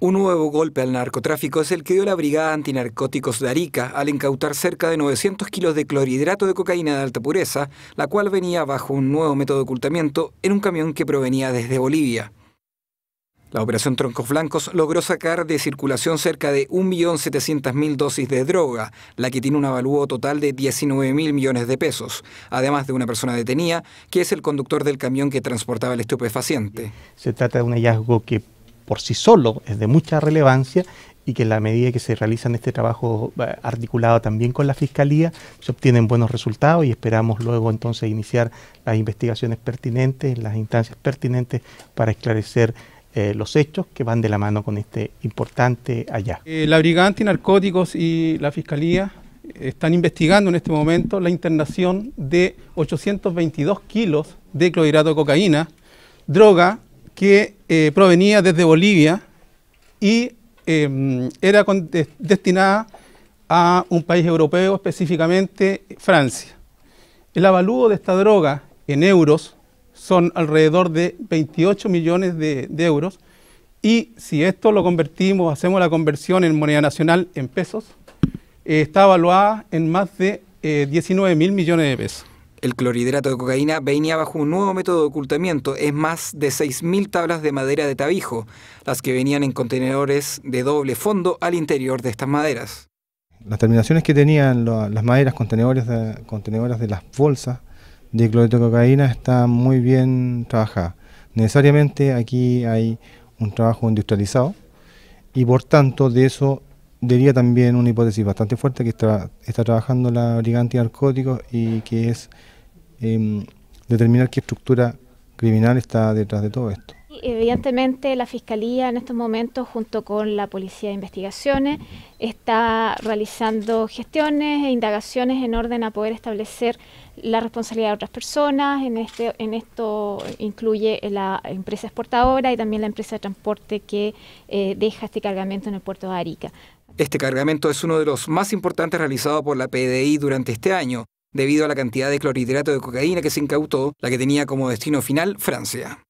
Un nuevo golpe al narcotráfico es el que dio la Brigada Antinarcóticos de Arica al incautar cerca de 900 kilos de clorhidrato de cocaína de alta pureza, la cual venía bajo un nuevo método de ocultamiento en un camión que provenía desde Bolivia. La operación Troncos Blancos logró sacar de circulación cerca de 1.700.000 dosis de droga, la que tiene un avalúo total de 19.000 millones de pesos, además de una persona detenida, que es el conductor del camión que transportaba el estupefaciente. Se trata de un hallazgo que por sí solo es de mucha relevancia y que en la medida que se realiza este trabajo eh, articulado también con la Fiscalía, se obtienen buenos resultados y esperamos luego entonces iniciar las investigaciones pertinentes, las instancias pertinentes para esclarecer eh, los hechos que van de la mano con este importante allá eh, la Brigada Antinarcóticos y la Fiscalía están investigando en este momento la internación de 822 kilos de clorhidrato de cocaína, droga que eh, provenía desde Bolivia y eh, era destinada a un país europeo, específicamente Francia. El avalúo de esta droga en euros son alrededor de 28 millones de, euros y si esto lo convertimos, hacemos la conversión en moneda nacional en pesos, eh, está evaluada en más de 19 mil millones de pesos. El clorhidrato de cocaína venía bajo un nuevo método de ocultamiento, es más de 6.000 tablas de madera de tabijo, las que venían en contenedores de doble fondo al interior de estas maderas. Las terminaciones que tenían las maderas, contenedores de, de las bolsas de clorhidrato de cocaína están muy bien trabajadas. Necesariamente aquí hay un trabajo industrializado y por tanto de eso diría también una hipótesis bastante fuerte que está, trabajando la Brigada narcóticos y que es em, determinar qué estructura criminal está detrás de todo esto. Evidentemente la Fiscalía en estos momentos junto con la Policía de Investigaciones está realizando gestiones e indagaciones en orden a poder establecer la responsabilidad de otras personas. En, este, en esto incluye la empresa exportadora y también la empresa de transporte que eh, deja este cargamento en el puerto de Arica. Este cargamento es uno de los más importantes realizados por la PDI durante este año, debido a la cantidad de clorhidrato de cocaína que se incautó, la que tenía como destino final Francia.